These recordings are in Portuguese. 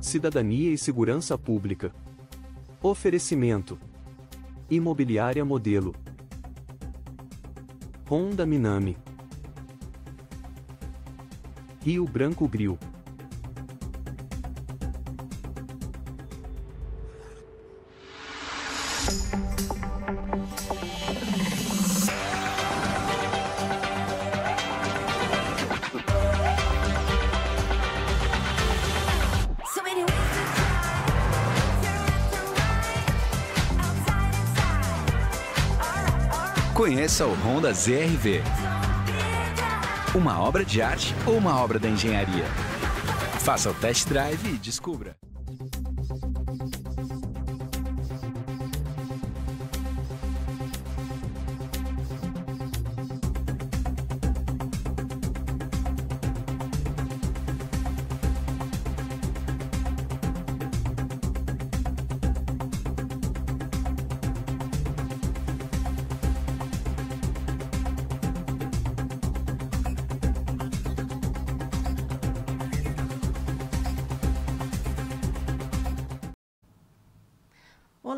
Cidadania e Segurança Pública. Oferecimento: Imobiliária Modelo. Honda Minami. Rio Branco Grill. Faça o Honda ZRV. Uma obra de arte ou uma obra da engenharia? Faça o test drive e descubra.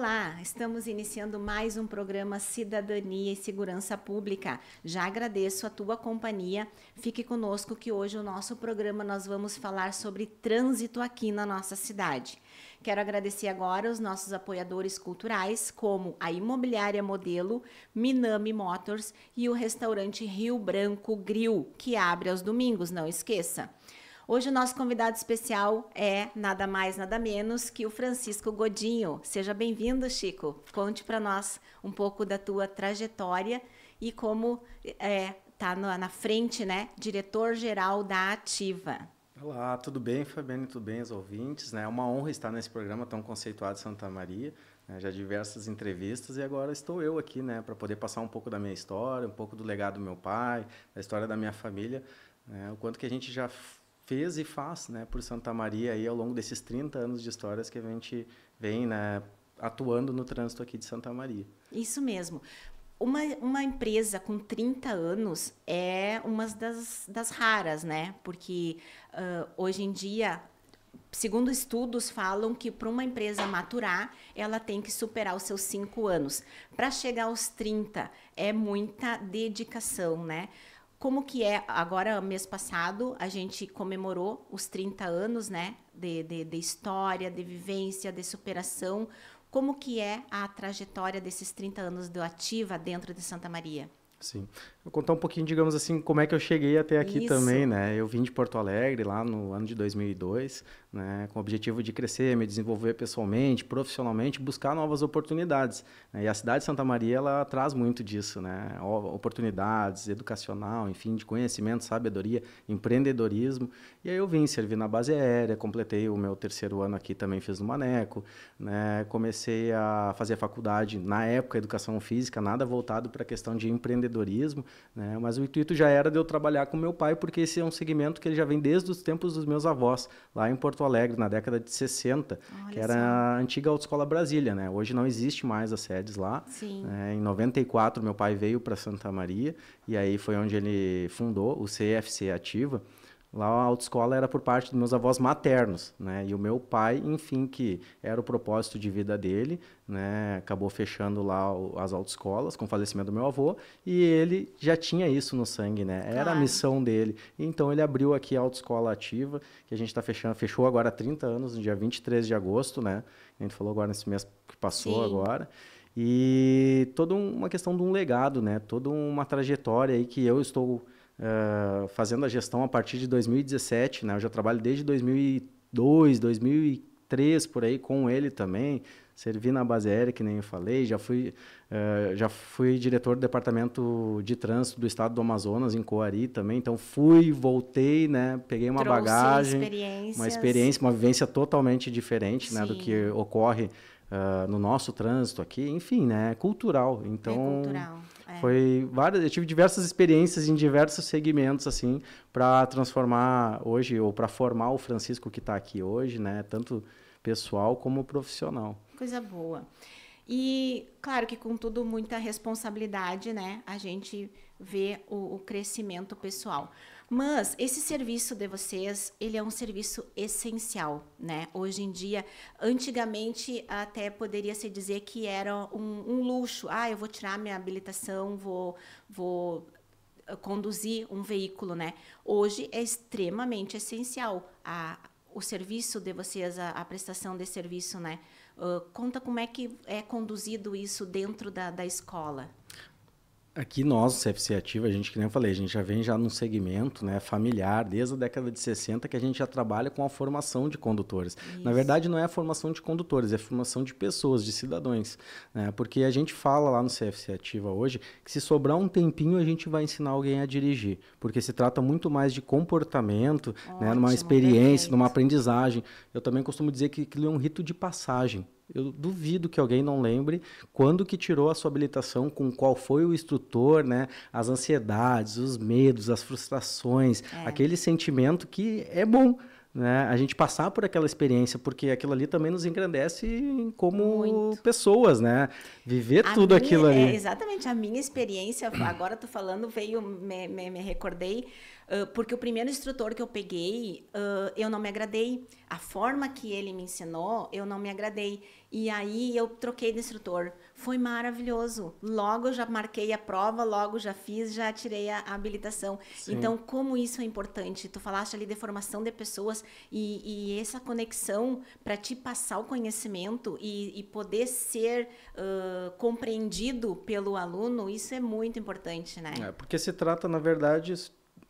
Olá, estamos iniciando mais um programa Cidadania e Segurança Pública. Já agradeço a tua companhia. Fique conosco que hoje o nosso programa nós vamos falar sobre trânsito aqui na nossa cidade. Quero agradecer agora os nossos apoiadores culturais, como a Imobiliária Modelo, Minami Motors e o restaurante Rio Branco Grill, que abre aos domingos, não esqueça. Hoje o nosso convidado especial é nada mais, nada menos que o Francisco Godinho. Seja bem-vindo, Chico. Conte para nós um pouco da tua trajetória e como é, tá na, na frente, né, diretor-geral da Ativa. Olá, tudo bem, Fabiane? Tudo bem, os ouvintes? Né? É uma honra estar nesse programa tão conceituado de Santa Maria. Né? Já diversas entrevistas e agora estou eu aqui, né, para poder passar um pouco da minha história, um pouco do legado do meu pai, da história da minha família, né? o quanto que a gente já fez e faz, né, por Santa Maria aí ao longo desses 30 anos de histórias que a gente vem, né, atuando no trânsito aqui de Santa Maria. Isso mesmo. Uma, uma empresa com 30 anos é uma das, das raras, né? Porque uh, hoje em dia segundo estudos, falam que para uma empresa maturar, ela tem que superar os seus 5 anos. Para chegar aos 30, é muita dedicação, né? Como que é, agora, mês passado, a gente comemorou os 30 anos, né, de, de, de história, de vivência, de superação. Como que é a trajetória desses 30 anos do Ativa dentro de Santa Maria? Sim. Vou contar um pouquinho, digamos assim, como é que eu cheguei até aqui Isso. também, né? Eu vim de Porto Alegre lá no ano de 2002, né? Com o objetivo de crescer, me desenvolver pessoalmente, profissionalmente, buscar novas oportunidades. Né? E a cidade de Santa Maria, ela traz muito disso, né? Oportunidades, educacional, enfim, de conhecimento, sabedoria, empreendedorismo. E aí eu vim servir na base aérea, completei o meu terceiro ano aqui, também fiz no Maneco, né? Comecei a fazer faculdade, na época, educação física, nada voltado para a questão de empreendedorismo empreendedorismo, né? mas o intuito já era de eu trabalhar com meu pai, porque esse é um segmento que ele já vem desde os tempos dos meus avós, lá em Porto Alegre, na década de 60, Olha que era a antiga Autoescola Brasília. Né? Hoje não existe mais as sedes lá. Sim. Né? Em 94, meu pai veio para Santa Maria, e aí foi onde ele fundou o CFC Ativa, Lá a autoescola era por parte dos meus avós maternos, né? E o meu pai, enfim, que era o propósito de vida dele, né? Acabou fechando lá as autoescolas com o falecimento do meu avô e ele já tinha isso no sangue, né? Era claro. a missão dele. Então ele abriu aqui a autoescola ativa, que a gente está fechando, fechou agora há 30 anos, no dia 23 de agosto, né? A gente falou agora nesse mês que passou Sim. agora. E toda uma questão de um legado, né? Toda uma trajetória aí que eu estou fazendo a gestão a partir de 2017, né? Eu já trabalho desde 2002, 2003 por aí com ele também. Servi na base aérea, que nem eu falei, já fui, uh, já fui diretor do departamento de trânsito do estado do Amazonas, em Coari também. Então fui, voltei, né? Peguei uma Trouxe bagagem, uma experiência, uma vivência totalmente diferente né, do que ocorre uh, no nosso trânsito aqui. Enfim, né? Cultural. Então, é cultural. É então, foi várias, eu tive diversas experiências em diversos segmentos assim para transformar hoje ou para formar o Francisco que está aqui hoje, né? Tanto pessoal como profissional. Coisa boa. E claro que com tudo muita responsabilidade, né? A gente vê o, o crescimento pessoal. Mas esse serviço de vocês, ele é um serviço essencial, né? Hoje em dia, antigamente até poderia se dizer que era um, um luxo. Ah, eu vou tirar minha habilitação, vou, vou eh, conduzir um veículo, né? Hoje é extremamente essencial a, o serviço de vocês, a, a prestação de serviço, né? Uh, conta como é que é conduzido isso dentro da, da escola. Aqui nós, o CFC Ativa, a gente, que nem eu falei, a gente já vem já num segmento né, familiar, desde a década de 60, que a gente já trabalha com a formação de condutores. Isso. Na verdade, não é a formação de condutores, é a formação de pessoas, de cidadãos. Né? Porque a gente fala lá no CFC Ativa hoje que se sobrar um tempinho, a gente vai ensinar alguém a dirigir. Porque se trata muito mais de comportamento, Ótimo, né, numa experiência, numa aprendizagem. Eu também costumo dizer que aquilo é um rito de passagem. Eu duvido que alguém não lembre quando que tirou a sua habilitação, com qual foi o instrutor, né? As ansiedades, os medos, as frustrações, é. aquele sentimento que é bom, né? A gente passar por aquela experiência, porque aquilo ali também nos engrandece como Muito. pessoas, né? Viver a tudo minha, aquilo ali. É, exatamente, a minha experiência, agora tô falando, veio, me, me, me recordei, ah, porque o primeiro instrutor que eu peguei, uh, eu não me agradei. A forma que ele me ensinou, eu não me agradei. E aí eu troquei de instrutor. Foi maravilhoso. Logo já marquei a prova, logo já fiz, já tirei a, habilitação. Sim. Então, como isso é importante? Tu falaste ali de formação de pessoas e, e essa conexão para te passar o conhecimento e, e poder ser uh, compreendido pelo aluno, isso é muito importante, né? É, porque se trata, na verdade,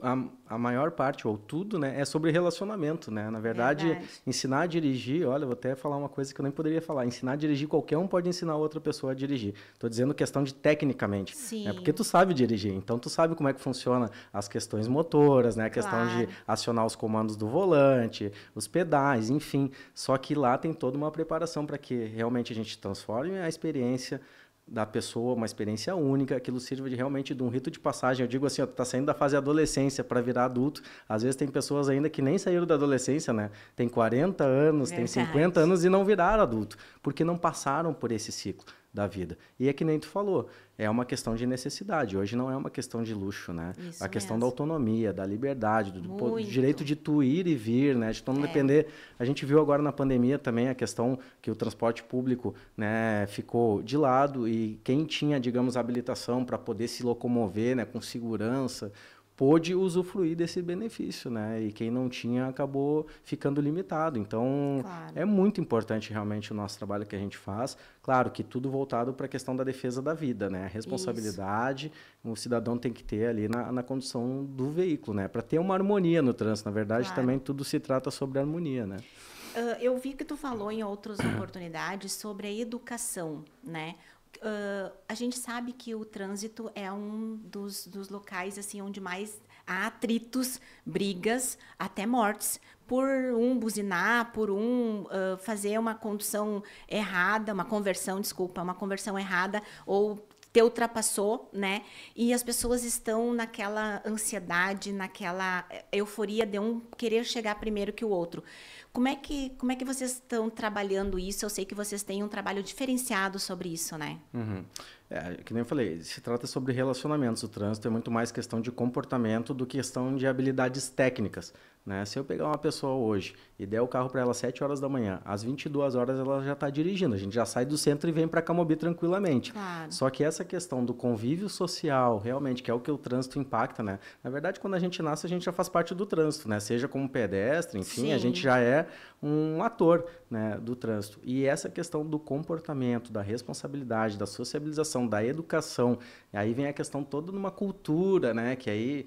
a, a, maior parte, ou tudo, né, é sobre relacionamento, né? Na verdade, verdade, ensinar a dirigir, olha, vou até falar uma coisa que eu nem poderia falar. Ensinar a dirigir, qualquer um pode ensinar outra pessoa a dirigir. Estou dizendo questão de tecnicamente. Sim. Né? Porque tu sabe dirigir, então tu sabe como é que funciona as questões motoras, né? A questão claro. de acionar os comandos do volante, os pedais, enfim. Só que lá tem toda uma preparação para que realmente a gente transforme a experiência da pessoa, uma experiência única, aquilo sirva de realmente de um rito de passagem. Eu digo assim, está saindo da fase adolescência para virar adulto. Às vezes tem pessoas ainda que nem saíram da adolescência, né? Tem 40 anos, Verdade. tem 50 anos e não viraram adulto, porque não passaram por esse ciclo da vida. E é que nem tu falou, é uma questão de necessidade. Hoje não é uma questão de luxo, né? Isso a questão mesmo. da autonomia, da liberdade, do, do, direito de tu ir e vir, né? De tu não é. depender. A gente viu agora na pandemia também a questão que o transporte público, né, ficou de lado e quem tinha, digamos, habilitação para poder se locomover, né, com segurança, pôde usufruir desse benefício, né? E quem não tinha acabou ficando limitado. Então, claro. é muito importante realmente o nosso trabalho que a gente faz. Claro que tudo voltado para a questão da defesa da vida, né? A responsabilidade, Isso. o cidadão tem que ter ali na, na condução do veículo, né? Para ter uma harmonia no trânsito. Na verdade, claro. também tudo se trata sobre harmonia, né? Uh, eu vi que tu falou em outras oportunidades sobre a educação, né? Uh, a gente sabe que o trânsito é um dos, dos locais assim onde mais há atritos, brigas, até mortes, por um buzinar, por um uh, fazer uma condução errada, uma conversão, desculpa, uma conversão errada, ou te ultrapassou, né? E as pessoas estão naquela ansiedade, naquela euforia de um querer chegar primeiro que o outro. Como é que, como é que vocês estão trabalhando isso? Eu sei que vocês têm um trabalho diferenciado sobre isso, né? Uhum. É, que nem eu falei, se trata sobre relacionamentos. O trânsito é muito mais questão de comportamento do que questão de habilidades técnicas. Né? Se eu pegar uma pessoa hoje e der o carro para ela às 7 horas da manhã, às 22 horas ela já está dirigindo. A gente já sai do centro e vem para Camobi tranquilamente. Claro. Só que essa questão do convívio social, realmente, que é o que o trânsito impacta, né? Na verdade, quando a gente nasce, a gente já faz parte do trânsito, né? Seja como pedestre, enfim, Sim. a gente já é um ator né, do trânsito. E essa questão do comportamento, da responsabilidade, da sociabilização, da educação, aí vem a questão toda numa cultura, né, que aí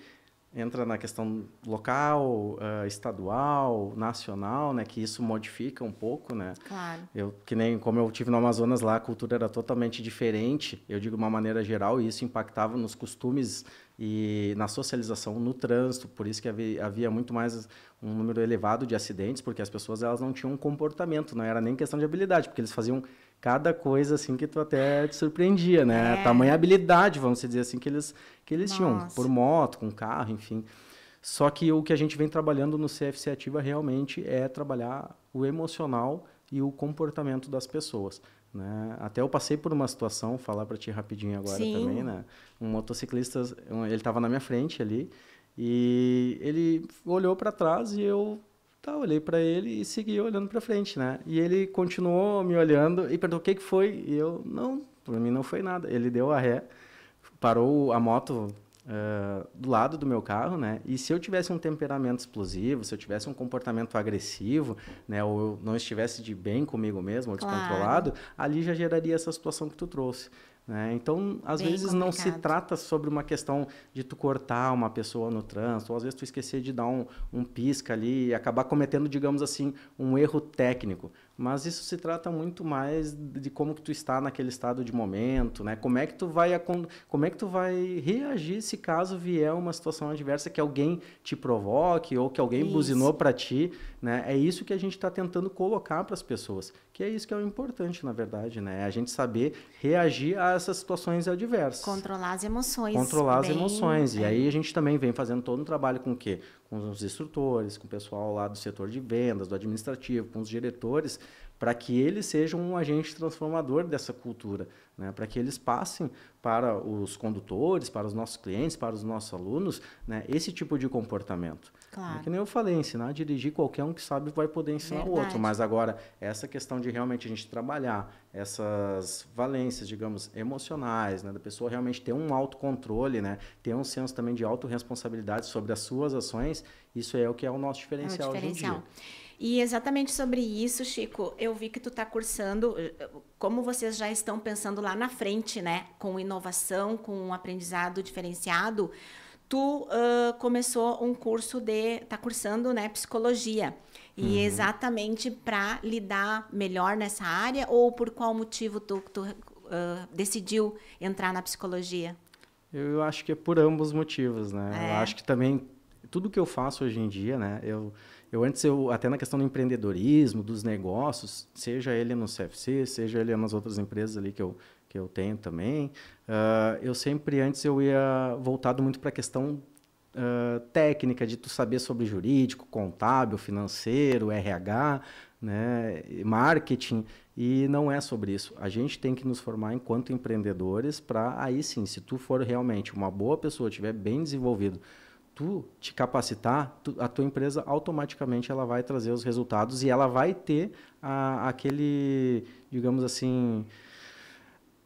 entra na questão local, uh, estadual, nacional, né? Que isso modifica um pouco, né? Claro. Eu, que nem como eu tive no Amazonas lá, a cultura era totalmente diferente. Eu digo de uma maneira geral, e isso impactava nos costumes e na socialização, no trânsito, por isso que havia, havia, muito mais um número elevado de acidentes, porque as pessoas elas não tinham um comportamento, não era nem questão de habilidade, porque eles faziam cada coisa assim que tu até te surpreendia, né? É. Tamanha habilidade, vamos dizer assim, que eles, que eles tinham, por moto, com carro, enfim. Só que o que a gente vem trabalhando no CFC Ativa realmente é trabalhar o emocional e o comportamento das pessoas. Né? Até eu passei por uma situação, falar para ti rapidinho agora Sim. também, né? Um motociclista, ele estava na minha frente ali e ele olhou para trás e eu tá, olhei para ele e segui olhando para frente, né? E ele continuou me olhando e perguntou o que que foi e eu não, para mim não foi nada. Ele deu a ré, parou a moto uh, do lado do meu carro, né? E se eu tivesse um temperamento explosivo, se eu tivesse um comportamento agressivo, né? Ou eu não estivesse de bem comigo mesmo, ou claro. descontrolado, ali já geraria essa situação que tu trouxe. Né? Então, às Bem vezes complicado. não se trata sobre uma questão de tu cortar uma pessoa no trânsito, ou às vezes tu esquecer de dar um, um pisca ali e acabar cometendo, digamos assim, um erro técnico mas isso se trata muito mais de como que tu está naquele estado de momento, né? Como é que tu vai como é que tu vai reagir se caso vier uma situação adversa que alguém te provoque ou que alguém isso. buzinou para ti, né? É isso que a gente está tentando colocar para as pessoas, que é isso que é o importante, na verdade, né? É a gente saber reagir a essas situações adversas. Controlar as emoções. Controlar bem, as emoções. É. E aí a gente também vem fazendo todo um trabalho com o quê? Com os instrutores, com o pessoal lá do setor de vendas, do administrativo, com os diretores, para que eles sejam um agente transformador dessa cultura, né? Para que eles passem para os condutores, para os nossos clientes, para os nossos alunos, né? Esse tipo de comportamento. Claro. É que nem eu falei, ensinar a dirigir, qualquer um que sabe vai poder ensinar Verdade. o outro. Mas agora, essa questão de realmente a gente trabalhar essas valências, digamos, emocionais, né? Da pessoa realmente ter um autocontrole, né? Ter um senso também de autorresponsabilidade sobre as suas ações, isso é o que é o nosso diferencial, é o diferencial. hoje em dia. E exatamente sobre isso, Chico, eu vi que tu está cursando, como vocês já estão pensando lá na frente, né? Com inovação, com um aprendizado diferenciado, tu uh, começou um curso de tá cursando né psicologia e uhum. exatamente para lidar melhor nessa área ou por qual motivo tu, tu uh, decidiu entrar na psicologia eu acho que é por ambos motivos né é. eu acho que também tudo que eu faço hoje em dia né eu eu antes eu até na questão do empreendedorismo dos negócios seja ele no CFC seja ele nas outras empresas ali que eu que eu tenho também, uh, eu sempre antes eu ia voltado muito para a questão uh, técnica de tu saber sobre jurídico, contábil, financeiro, RH, né, marketing e não é sobre isso. A gente tem que nos formar enquanto empreendedores para aí sim, se tu for realmente uma boa pessoa, tiver bem desenvolvido, tu te capacitar, tu, a tua empresa automaticamente ela vai trazer os resultados e ela vai ter a, aquele, digamos assim,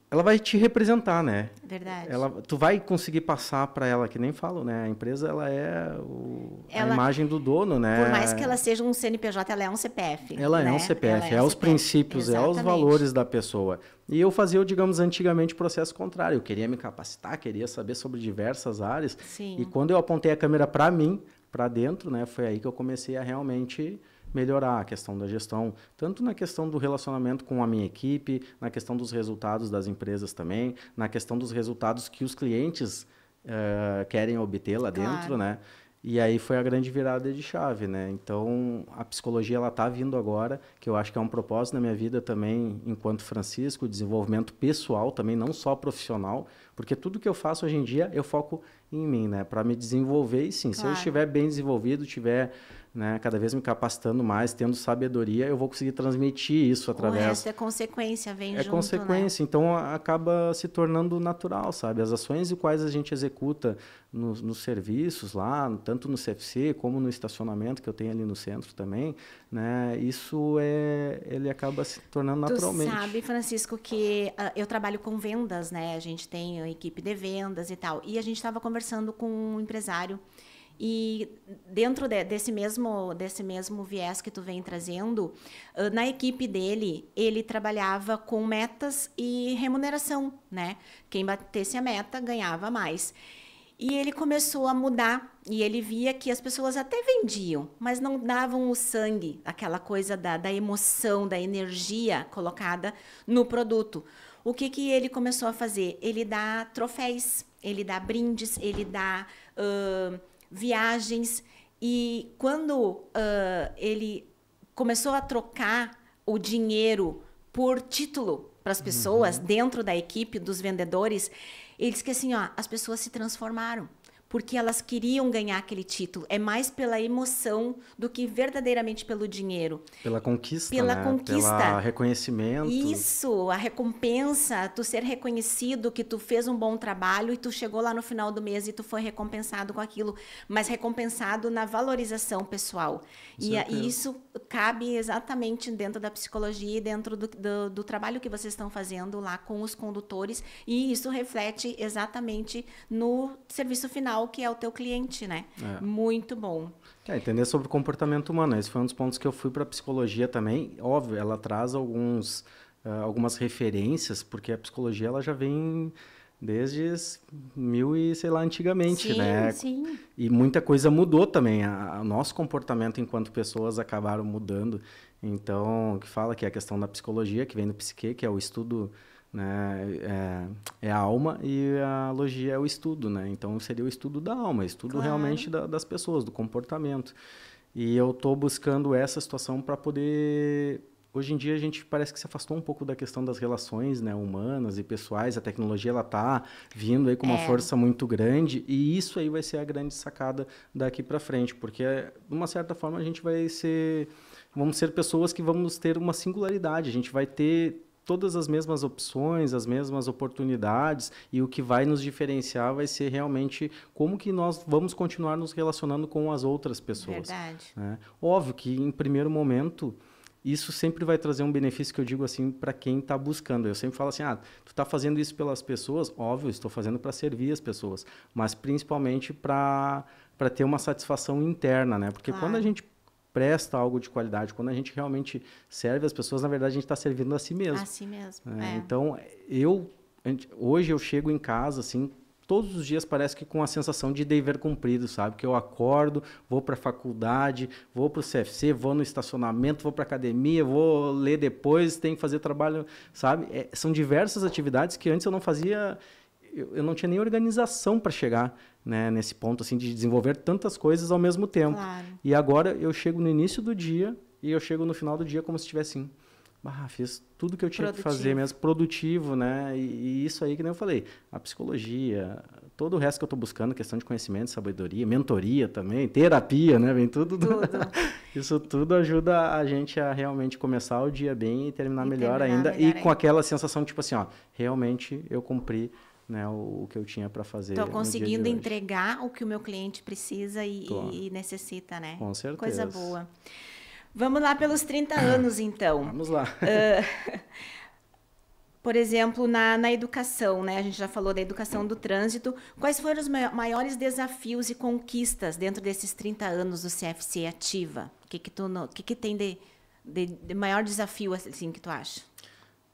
ela vai te representar, né? Verdade. Ela, tu vai conseguir passar para ela, que nem falo, né? A empresa, ela é o, ela, a imagem do dono, né? Por mais que ela seja um CNPJ, ela é um CPF. Ela né? é um né? CPF, ela é, é os CPF. princípios, Exatamente. é os valores da pessoa. E eu fazia, digamos, antigamente o processo contrário. Eu queria me capacitar, queria saber sobre diversas áreas. Sim. E quando eu apontei a câmera para mim, para dentro, né? Foi aí que eu comecei a realmente melhorar a questão da gestão, tanto na questão do relacionamento com a minha equipe, na questão dos resultados das empresas também, na questão dos resultados que os clientes uh, querem obter lá claro. dentro, né? E aí foi a grande virada de chave, né? Então, a psicologia ela tá vindo agora, que eu acho que é um propósito na minha vida também, enquanto Francisco, desenvolvimento pessoal também, não só profissional, porque tudo que eu faço hoje em dia eu foco em mim, né? Para me desenvolver e sim, claro. se eu estiver bem desenvolvido, tiver né, cada vez me capacitando mais, tendo sabedoria, eu vou conseguir transmitir isso através. O resto é consequência, vem é junto. É consequência, né? então acaba se tornando natural, sabe? As ações e quais a gente executa nos, nos, serviços lá, tanto no CFC como no estacionamento que eu tenho ali no centro também, né? Isso é, ele acaba se tornando naturalmente. Tu sabe, Francisco, que uh, eu trabalho com vendas, né? A gente tem a equipe de vendas e tal, e a gente estava conversando com um empresário. E dentro de, desse, mesmo, desse mesmo viés que tu vem trazendo, ah, na equipe dele, ele trabalhava com metas e remuneração, né? Quem batesse a meta ganhava mais. E ele começou a mudar e ele via que as pessoas até vendiam, mas não davam o sangue, aquela coisa da, da emoção, da energia colocada no produto. O que, que ele começou a fazer? Ele dá troféis, ele dá brindes, ele dá. Uh, viagens. E quando uh, ele começou a trocar o dinheiro por título para as pessoas uhum. dentro da equipe dos vendedores, ele disse que assim, ó, as pessoas se transformaram porque elas queriam ganhar aquele título. É mais pela emoção do que verdadeiramente pelo dinheiro. Pela conquista, pela né? conquista. Pelo reconhecimento. Isso, a recompensa, tu ser reconhecido que tu fez um bom trabalho e tu chegou lá no final do mês e tu foi recompensado com aquilo, mas recompensado na valorização pessoal. E, e, isso cabe exatamente dentro da psicologia e dentro do, do, do trabalho que vocês estão fazendo lá com os condutores e isso reflete exatamente no serviço final que é o teu cliente, né? É. Muito bom. É, entender sobre o comportamento humano. Né? Esse foi um dos pontos que eu fui para psicologia também. Óbvio, ela traz alguns, uh, algumas referências, porque a psicologia ela já vem desde mil e sei lá antigamente, sim, né? Sim. E muita coisa mudou também. O nosso comportamento enquanto pessoas acabaram mudando. Então, o que fala que é a questão da psicologia, que vem do psique, que é o estudo né? É, é, a alma e a logia é o estudo, né? Então seria o estudo da alma, estudo claro. realmente da, das pessoas, do comportamento. E eu estou buscando essa situação para poder hoje em dia a gente parece que se afastou um pouco da questão das relações né, humanas e pessoais. A tecnologia ela tá vindo aí com uma é. força muito grande e isso aí vai ser a grande sacada daqui para frente, porque de uma certa forma a gente vai ser, vamos ser pessoas que vamos ter uma singularidade. A gente vai ter todas as mesmas opções, as mesmas oportunidades e o que vai nos diferenciar vai ser realmente como que nós vamos continuar nos relacionando com as outras pessoas. Verdade. Né? Óbvio que em primeiro momento isso sempre vai trazer um benefício que eu digo assim para quem está buscando. Eu sempre falo assim, ah, tu está fazendo isso pelas pessoas, óbvio, estou fazendo para servir as pessoas, mas principalmente para para ter uma satisfação interna, né? Porque claro. quando a gente presta algo de qualidade, quando a gente realmente serve as pessoas, na verdade a gente está servindo a si mesmo. A si mesmo. É, é. Então, eu, hoje eu chego em casa, assim, todos os dias parece que com a sensação de dever cumprido, sabe? Que eu acordo, vou para a faculdade, vou para o CFC, vou no estacionamento, vou para academia, vou ler depois, tenho que fazer trabalho, sabe? É, são diversas atividades que antes eu não fazia eu não tinha nem organização para chegar né, nesse ponto assim de desenvolver tantas coisas ao mesmo tempo. Claro. E agora eu chego no início do dia e eu chego no final do dia como se estivesse assim, fiz tudo que eu tinha produtivo. que fazer mesmo, produtivo, né? E, e, isso aí que nem eu falei, a psicologia, todo o resto que eu estou buscando, questão de conhecimento, sabedoria, mentoria também, terapia, né? Vem tudo. tudo. isso tudo ajuda a gente a realmente começar o dia bem e terminar e melhor terminar ainda melhor e com aquela sensação tipo assim, ó, realmente eu cumpri né, o, o que eu tinha para fazer. Estou conseguindo entregar o que o meu cliente precisa e, e, necessita, né? Com certeza. Coisa boa. Vamos lá pelos 30 anos, então. Vamos lá. Uh, por exemplo, na, na educação, né? A gente já falou da educação do trânsito. Quais foram os maiores desafios e conquistas dentro desses 30 anos do CFC ativa? O que, que, tu, que, que tem de, de, de maior desafio assim, que tu acha?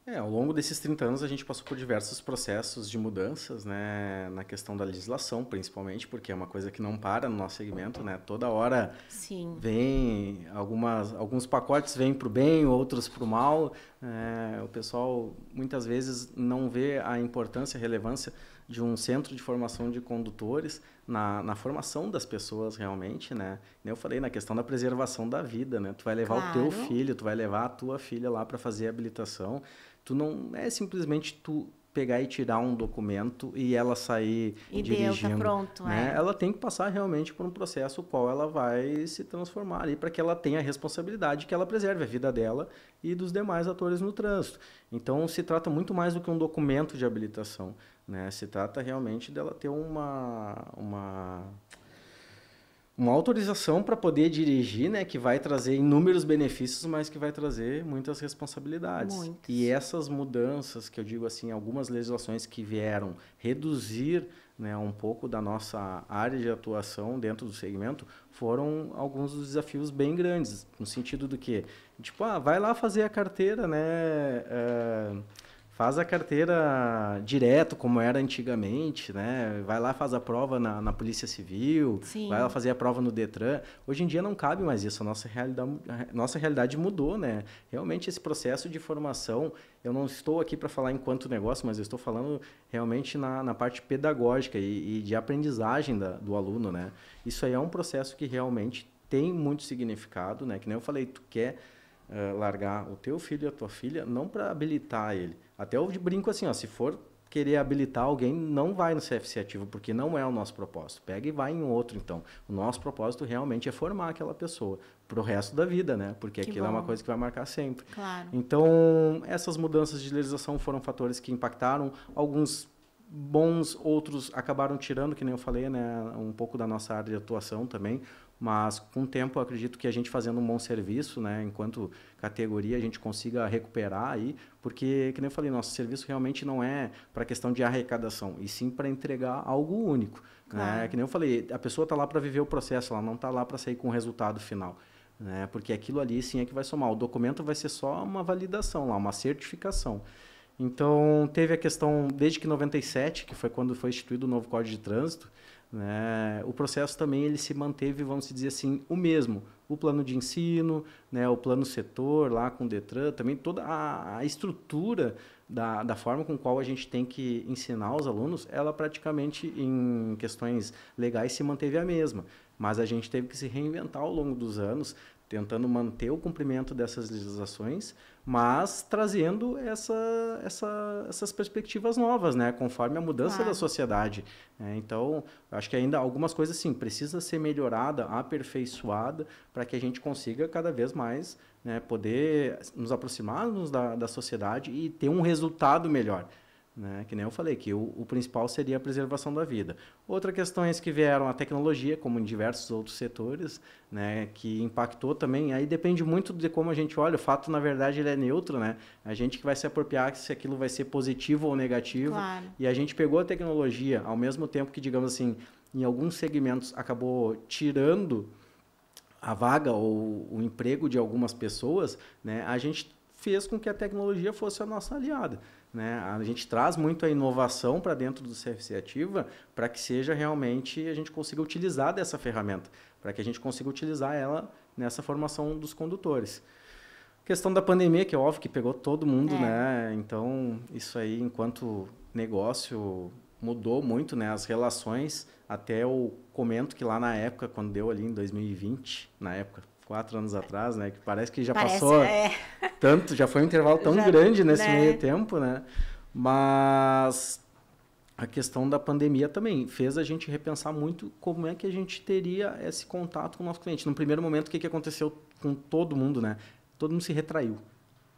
É, ao longo desses 30 anos a gente passou por diversos processos de mudanças, né, na questão da legislação, principalmente, porque é uma coisa que não para no nosso segmento, né? Toda hora Sim. vem algumas alguns pacotes vêm para o bem, outros para o mal. É, o pessoal muitas vezes não vê a importância, a relevância de um centro de formação de condutores na, na formação das pessoas realmente, né? Eu falei na questão da preservação da vida, né? Tu vai levar claro. o teu filho, tu vai levar a tua filha lá para fazer habilitação. Tu não é simplesmente tu pegar e tirar um documento e ela sair e dirigindo. Deu, tá pronto, né? É. Ela tem que passar realmente por um processo qual ela vai se transformar ali para que ela tenha a responsabilidade que ela preserve a vida dela e dos demais atores no trânsito. Então se trata muito mais do que um documento de habilitação. Né? Se trata realmente dela ter uma, uma, uma autorização para poder dirigir, né? que vai trazer inúmeros benefícios, mas que vai trazer muitas responsabilidades. Muitos. E essas mudanças, que eu digo assim, algumas legislações que vieram reduzir né, um pouco da nossa área de atuação dentro do segmento, foram alguns dos desafios bem grandes, no sentido do que, tipo, ah, vai lá fazer a carteira, né? Uh, Faz a carteira direto, como era antigamente, né? Vai lá, faz a prova na, na Polícia Civil, Sim. vai lá fazer a prova no Detran. Hoje em dia não cabe mais isso, a nossa realidade, a nossa realidade mudou, né? Realmente esse processo de formação, eu não estou aqui para falar enquanto negócio, mas eu estou falando realmente na, na parte pedagógica e, e de aprendizagem da, do aluno, né? Isso aí é um processo que realmente tem muito significado, né? Que nem eu falei, tu quer uh, largar o teu filho e a tua filha, não para habilitar ele, até eu brinco assim, ó, se for querer habilitar alguém, não vai no CFC ativo, porque não é o nosso propósito. Pega e vai em outro, então. O nosso propósito realmente é formar aquela pessoa para o resto da vida, né? Porque que aquilo bom. é uma coisa que vai marcar sempre. Claro. Então, essas mudanças de legislação foram fatores que impactaram. Alguns bons, outros acabaram tirando, que nem eu falei, né? Um pouco da nossa área de atuação também mas com o tempo acredito que a gente fazendo um bom serviço, né, enquanto categoria, a gente consiga recuperar aí, porque, como eu falei, nosso serviço realmente não é para questão de arrecadação, e sim para entregar algo único. Né? Claro. Né? Que nem eu falei, a pessoa está lá para viver o processo, ela não está lá para sair com o resultado final. Né? Porque aquilo ali sim é que vai somar. O documento vai ser só uma validação lá, uma certificação. Então, teve a questão, desde que 97, que foi quando foi instituído o novo Código de Trânsito, né? O processo também ele se manteve, vamos dizer assim, o mesmo. O plano de ensino, né? o plano setor lá com o Detran, também toda a, a estrutura da, da forma com qual a gente tem que ensinar os alunos, ela praticamente em questões legais se manteve a mesma. Mas a gente teve que se reinventar ao longo dos anos, tentando manter o cumprimento dessas legislações, mas trazendo essa, essa, essas perspectivas novas, né? Conforme a mudança claro. da sociedade. Né? Então, acho que ainda algumas coisas, sim, precisa ser melhorada, aperfeiçoada, para que a gente consiga cada vez mais né, poder nos aproximarmos da, da sociedade e ter um resultado melhor. Né? Que nem eu falei, que o, o, principal seria a preservação da vida. Outra questões que vieram a tecnologia, como em diversos outros setores, né? que impactou também, aí depende muito de como a gente olha, o fato, na verdade, ele é neutro, né? a gente que vai se apropriar se aquilo vai ser positivo ou negativo, claro. e a gente pegou a tecnologia, ao mesmo tempo que, digamos assim, em alguns segmentos acabou tirando a vaga ou o emprego de algumas pessoas, né? a gente fez com que a tecnologia fosse a nossa aliada. Né? A gente traz muito a inovação para dentro do CFC Ativa para que seja realmente a gente consiga utilizar dessa ferramenta, para que a gente consiga utilizar ela nessa formação dos condutores. questão da pandemia, que é óbvio que pegou todo mundo, é. né? Então, isso aí, enquanto negócio, mudou muito né? as relações. Até eu comento que lá na época, quando deu ali em 2020, na época, quatro anos atrás, né? Que parece que já parece, passou é. tanto, já foi um intervalo tão já, grande nesse né? meio tempo, né? Mas a questão da pandemia também fez a gente repensar muito como é que a gente teria esse contato com o nosso cliente. No primeiro momento, o que, que aconteceu com todo mundo, né? Todo mundo se retraiu.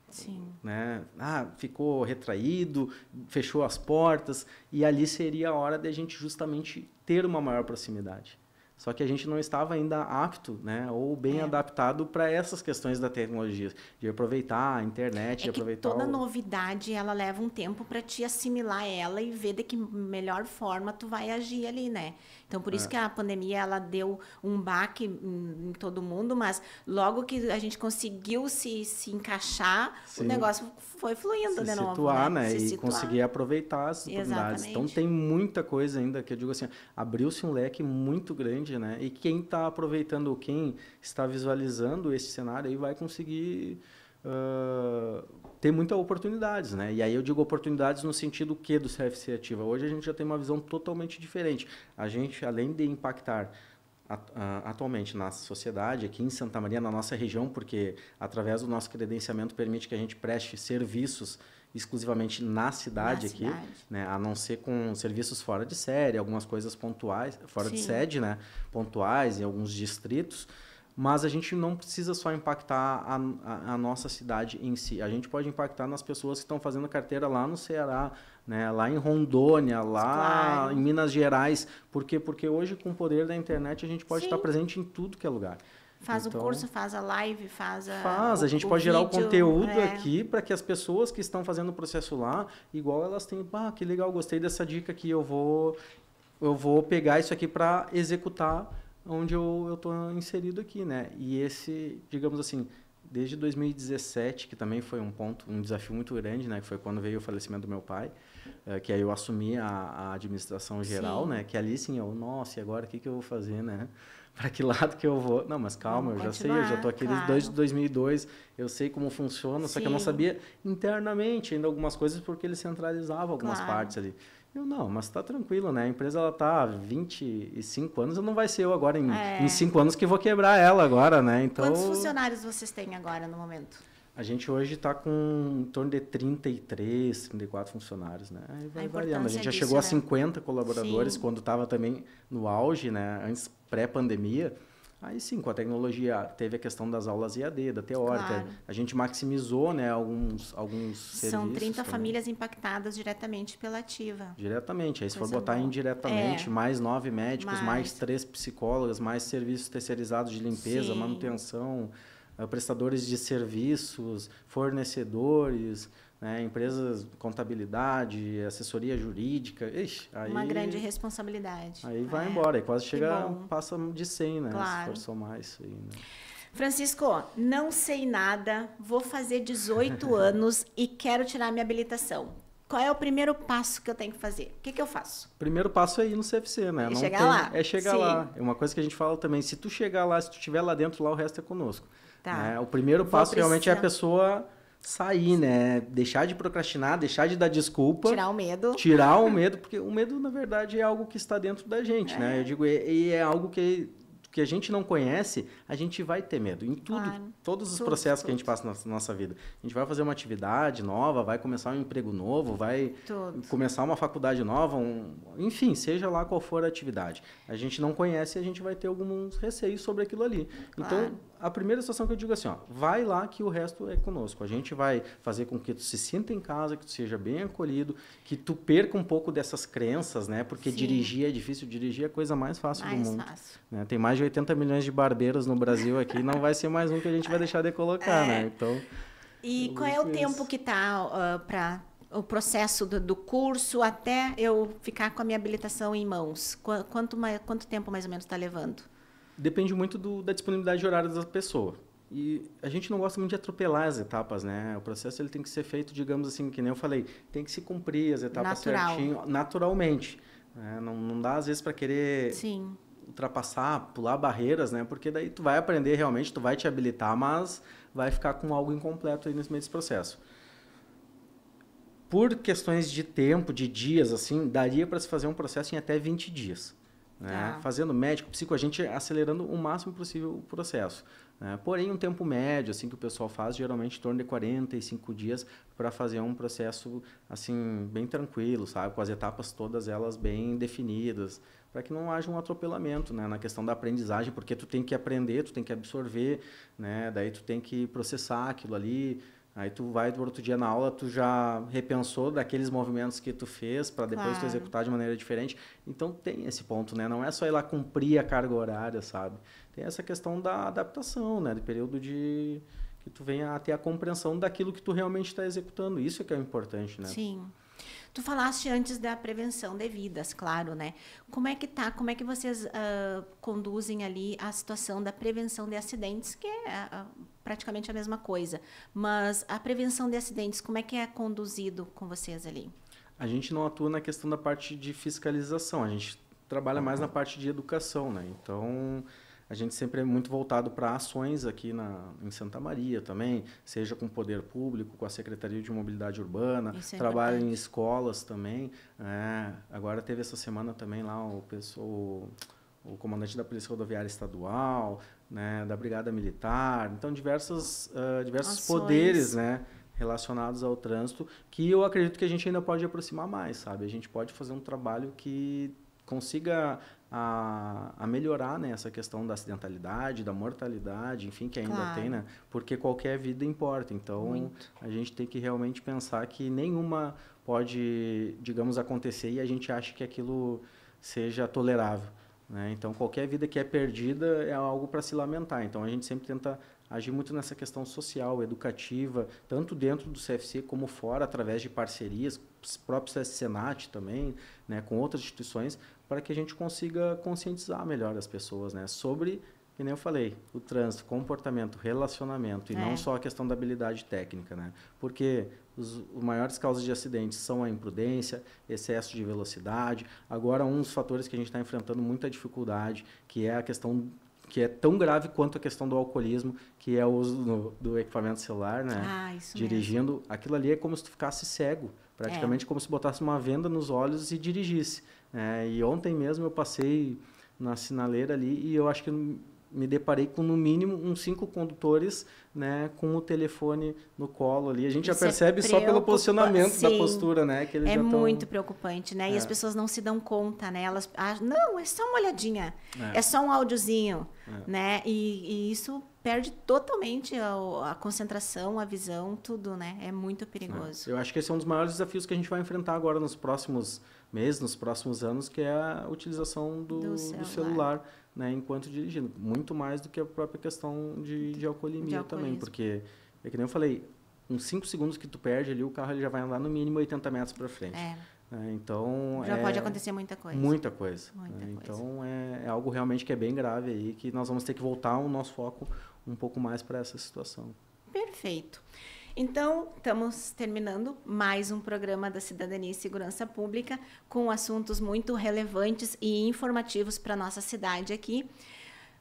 Sim. Né? Ah, ficou retraído, fechou as portas, e ali seria a hora de a gente justamente ter uma maior proximidade. Só que a gente não estava ainda apto, né, ou bem é. adaptado para essas questões da tecnologia, de aproveitar a internet, é de aproveitar toda o... novidade ela leva um tempo para te assimilar ela e ver de que melhor forma tu vai agir ali, né? Então, por isso é. que a pandemia ela deu um baque em, em, todo mundo, mas logo que a gente conseguiu se, se encaixar, Sim. o negócio foi fluindo se de novo. Situar, né? né? Se e situar. conseguir aproveitar as oportunidades. Então, Exatamente. Então, tem muita coisa ainda que eu digo assim, abriu-se um leque muito grande, né? E quem está aproveitando, quem está visualizando esse cenário aí vai conseguir. Uh, tem muitas oportunidades, né? E aí eu digo oportunidades no sentido que do CFC Ativa. Hoje a gente já tem uma visão totalmente diferente. A gente, além de impactar ah, atualmente na sociedade, aqui em Santa Maria, na nossa região, porque através do nosso credenciamento permite que a gente preste serviços exclusivamente na cidade na aqui, cidade. Né? a não ser com serviços fora de série, algumas coisas pontuais, fora Sim. de sede, né? pontuais em alguns distritos mas a gente não precisa só impactar a, a, a, nossa cidade em si. A gente pode impactar nas pessoas que estão fazendo carteira lá no Ceará, né? lá em Rondônia, lá claro. em Minas Gerais. Por quê? Porque hoje, com o poder da internet, a gente pode Sim. estar presente em tudo que é lugar. Faz então, o curso, faz a live, faz a. Faz, a gente pode gerar o conteúdo é. aqui para que as pessoas que estão fazendo o processo lá, igual elas têm, ah, que legal, gostei dessa dica aqui, eu vou, eu vou pegar isso aqui para executar onde eu estou inserido aqui, né? E esse, digamos assim, desde 2017, que também foi um ponto, um desafio muito grande, né? Que foi quando veio o falecimento do meu pai, eh, que aí eu assumi a, a administração geral, sim. né? Que ali sim, eu, nossa, e agora o que, que eu vou fazer, né? para que lado que eu vou. Não, mas calma, Vamos eu já sei, eu já estou aqui claro. desde 2002, eu sei como funciona, Sim. só que eu não sabia internamente ainda algumas coisas porque ele centralizava algumas claro. partes ali. Eu, não, mas está tranquilo, né? A empresa, ela tá há 25 anos, não vai ser eu agora, em, é. 5 anos que vou quebrar ela agora, né? Então... Quantos funcionários vocês têm agora no momento? A gente hoje está com em torno de 33, 34 funcionários, né? vai a variando. A gente já chegou né? a 50 colaboradores Sim. quando estava também no auge, né? Antes pré-pandemia. Aí sim, com a tecnologia, teve a questão das aulas IAD, da teórica. Claro. A gente maximizou né, alguns, alguns São serviços. São 30 também. famílias impactadas diretamente pela ativa. Diretamente. Aí, se for botar indiretamente, é. mais nove médicos, mais. mais três psicólogas, mais serviços terceirizados de limpeza, sim. manutenção. Eh, prestadores de serviços, fornecedores, né, empresas, contabilidade, assessoria jurídica. Ixi, aí, Uma grande responsabilidade. Aí é. vai né? embora, e quase chega, passa de 100, né? Claro. Se for isso aí. Né? Francisco, não sei nada, vou fazer 18 anos e quero tirar minha habilitação. Qual é o primeiro passo que eu tenho que fazer? O que, que eu faço? Primeiro passo é ir no CFC, né? É Não chegar tem... lá. É chegar Sim. lá. É uma coisa que a gente fala também. Se tu chegar lá, se tu estiver lá dentro, lá o resto é conosco. Tá. Né? O primeiro Vou passo precisar. realmente é a pessoa sair, né? Deixar de procrastinar, deixar de dar desculpa. Tirar o medo. Tirar o medo, porque o medo, na verdade, é algo que está dentro da gente, né? é. né? Eu digo, e é, é algo que que a gente não conhece, a gente vai ter medo. Em tudo, todos os tudo, processos tudo. que a gente passa na nossa vida. A gente vai fazer uma atividade nova, vai começar um emprego novo, vai tudo. começar uma faculdade nova, um, enfim, seja lá qual for a atividade. A gente não conhece e a gente vai ter alguns receios sobre aquilo ali. Então, claro. Então, a primeira situação que eu digo assim, ó, vai lá que o resto é conosco. A gente vai fazer com que tu se sinta em casa, que tu seja bem acolhido, que tu perca um pouco dessas crenças, né? Porque Sim. dirigir é difícil, dirigir é a coisa mais fácil mais do mundo. Fácil. Né? Tem mais de 80 milhões de barbeiros no Brasil aqui, não vai ser mais um que a gente vai deixar de colocar, é. né? Então. E qual é o é tempo isso. que tá uh, para o processo do, do, curso até eu ficar com a minha habilitação em mãos? Qu quanto, mais, quanto tempo mais ou menos está levando? depende muito do, da disponibilidade de horário da pessoa. E a gente não gosta muito de atropelar as etapas, né? O processo ele tem que ser feito, digamos assim, que nem eu falei, tem que se cumprir as etapas Natural. certinho, naturalmente. Né? Não, não dá, às vezes, para querer Sim. ultrapassar, pular barreiras, né? Porque daí tu vai aprender realmente, tu vai te habilitar, mas vai ficar com algo incompleto aí nesse meio desse processo por questões de tempo, de dias, assim, daria para se fazer um processo em até 20 dias. Tá. Né? Fazendo médico, psico, a gente acelerando o máximo possível o processo. Né? Porém, um tempo médio assim que o pessoal faz, geralmente em torno de 45 dias para fazer um processo assim bem tranquilo, sabe? Com as etapas todas elas bem definidas, para que não haja um atropelamento né? na questão da aprendizagem, porque tu tem que aprender, tu tem que absorver, né? daí tu tem que processar aquilo ali, Aí tu vai do outro dia na aula, tu já repensou daqueles movimentos que tu fez para depois claro. tu executar de maneira diferente. Então tem esse ponto, né? Não é só ir lá cumprir a carga horária, sabe? Tem essa questão da adaptação, né? Do período de que tu venha a ter a compreensão daquilo que tu realmente está executando. Isso é que é o importante, né? Sim. Tu falaste antes da prevenção de vidas, claro, né? Como é que tá? Como é que vocês uh, conduzem ali a situação da prevenção de acidentes, que é uh, praticamente a mesma coisa, mas a prevenção de acidentes, como é que é conduzido com vocês ali? A gente não atua na questão da parte de fiscalização, a gente trabalha mais na uhum. parte de educação, né? Então, a gente sempre é muito voltado para ações aqui na, em Santa Maria também, seja com o poder público, com a Secretaria de Mobilidade Urbana, é trabalho em escolas também. É, agora teve essa semana também lá o pessoal o comandante da Polícia Rodoviária Estadual, né, da Brigada Militar, então diversas, uh, diversos poderes, né, relacionados ao trânsito, que eu acredito que a gente ainda pode aproximar mais, sabe? A gente pode fazer um trabalho que consiga a, a melhorar né, essa questão da acidentalidade, da mortalidade, enfim, que ainda claro. tem, né? Porque qualquer vida importa. Então, Muito. a gente tem que realmente pensar que nenhuma pode, digamos, acontecer e a gente acha que aquilo seja tolerável. Né? Então, qualquer vida que é perdida é algo para se lamentar. Então, a gente sempre tenta agir muito nessa questão social, educativa, tanto dentro do CFC como fora, através de parcerias, próprios Senat também, né, com outras instituições, para que a gente consiga conscientizar melhor as pessoas né, sobre, que nem eu falei, o trânsito, comportamento, relacionamento, e é. não só a questão da habilidade técnica. Né? Porque os, os maiores causas de acidentes são a imprudência, excesso de velocidade. Agora, um dos fatores que a gente está enfrentando muita dificuldade, que é a questão que é tão grave quanto a questão do alcoolismo, que é o uso do, do equipamento celular, né? Ah, isso Dirigindo, mesmo. aquilo ali é como se tu ficasse cego, praticamente é. como se botasse uma venda nos olhos e dirigisse. Né? E ontem mesmo eu passei na sinaleira ali e eu acho que me deparei com no mínimo uns cinco condutores, né, com o telefone no colo ali. A gente Isso já é percebe é só pelo posicionamento Sim. da postura, né, que eles é já tão... muito preocupante, né? É. E as é. pessoas não se dão conta, né? Elas, ah, não, é só uma olhadinha, é, é só um áudiozinho, é. né? E, e, isso perde totalmente a, a, concentração, a visão, tudo, né? É muito perigoso. Eu acho que esse é um dos maiores desafios que a gente vai enfrentar agora nos próximos meses, nos próximos anos, que é a utilização do, do celular. Do celular né, enquanto dirigindo. Muito mais do que a própria questão de, de alcoolemia de também, porque, é que nem eu falei, uns 5 segundos que tu perde ali, o carro ele já vai andar no mínimo 80 metros para frente. É. É, então já é pode acontecer muita coisa. Muita coisa. Muita né, coisa. Então é, é, algo realmente que é bem grave aí, que nós vamos ter que voltar o nosso foco um pouco mais para essa situação. Perfeito. Então, estamos terminando mais um programa da Cidadania e Segurança Pública com assuntos muito relevantes e informativos para a nossa cidade aqui.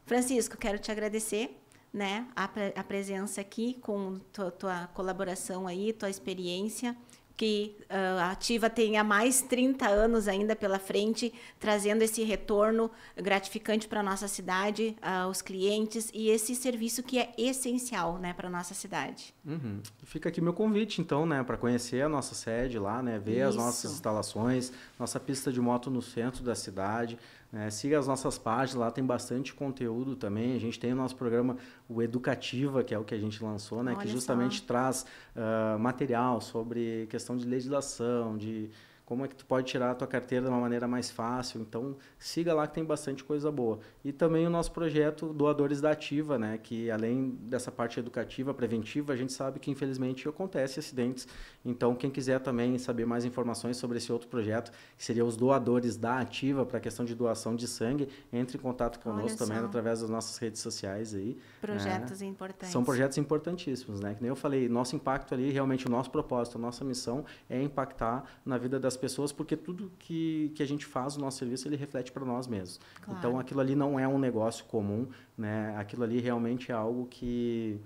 Francisco, quero te agradecer né, a, a presença aqui, com tua, tua colaboração aí, tua experiência que uh, a Ativa tenha mais 30 anos ainda pela frente, trazendo esse retorno gratificante para a nossa cidade, uh, os clientes e esse serviço que é essencial né, para a nossa cidade. Uhum. Fica aqui meu convite, então, né, para conhecer a nossa sede lá, né, ver Isso. as nossas instalações, nossa pista de moto no centro da cidade, é, siga as nossas páginas, lá tem bastante conteúdo também. A gente tem o nosso programa, o Educativa, que é o que a gente lançou, né? Olha que justamente só. traz uh, material sobre questão de legislação, de como é que tu pode tirar a tua carteira de uma maneira mais fácil. Então, siga lá que tem bastante coisa boa. E também o nosso projeto Doadores da Ativa, né, que além dessa parte educativa, preventiva, a gente sabe que infelizmente acontece acidentes. Então, quem quiser também saber mais informações sobre esse outro projeto, que seria os doadores da Ativa para a questão de doação de sangue, entre em contato conosco também através das nossas redes sociais aí. Projetos né? importantes. São projetos importantíssimos, né? Que nem eu falei, nosso impacto ali, realmente o nosso propósito, a nossa missão é impactar na vida das das pessoas, porque tudo que, que a gente faz, o nosso serviço, ele reflete para nós mesmos. Claro. Então, aquilo ali não é um negócio comum, né? Aquilo ali realmente é algo que...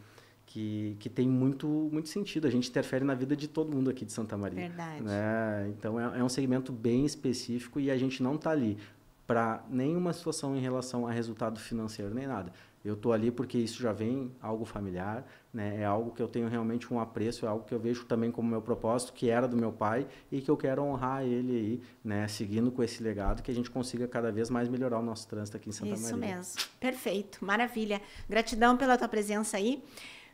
Que, que, tem muito, muito sentido. A gente interfere na vida de todo mundo aqui de Santa Maria. Verdade. Né? Então, é, é, um segmento bem específico e a gente não está ali para nenhuma situação em relação a resultado financeiro nem nada. Eu estou ali porque isso já vem algo familiar, né? é algo que eu tenho realmente um apreço, é algo que eu vejo também como meu propósito, que era do meu pai e que eu quero honrar ele aí, né? seguindo com esse legado, que a gente consiga cada vez mais melhorar o nosso trânsito aqui em Santa isso Maria. Isso mesmo, perfeito, maravilha. Gratidão pela tua presença aí.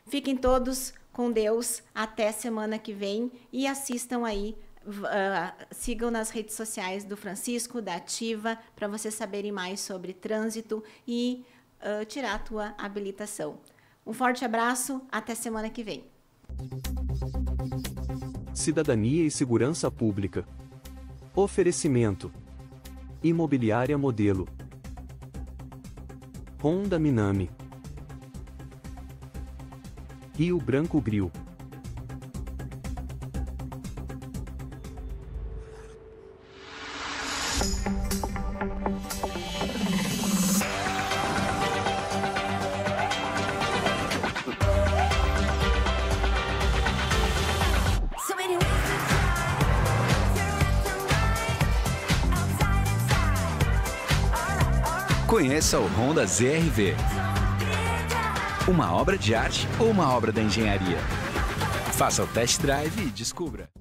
Fiquem todos com Deus até semana que vem e assistam aí Uh, sigam nas redes sociais do Francisco, da Ativa, para vocês saberem mais sobre trânsito e uh, tirar a tua habilitação. Um forte abraço, até semana que vem. Cidadania e Segurança Pública. Oferecimento: Imobiliária Modelo. Honda Minami. Rio Branco Grill. Conheça o Honda ZRV. Uma obra de arte ou uma obra da engenharia? Faça o test drive e descubra.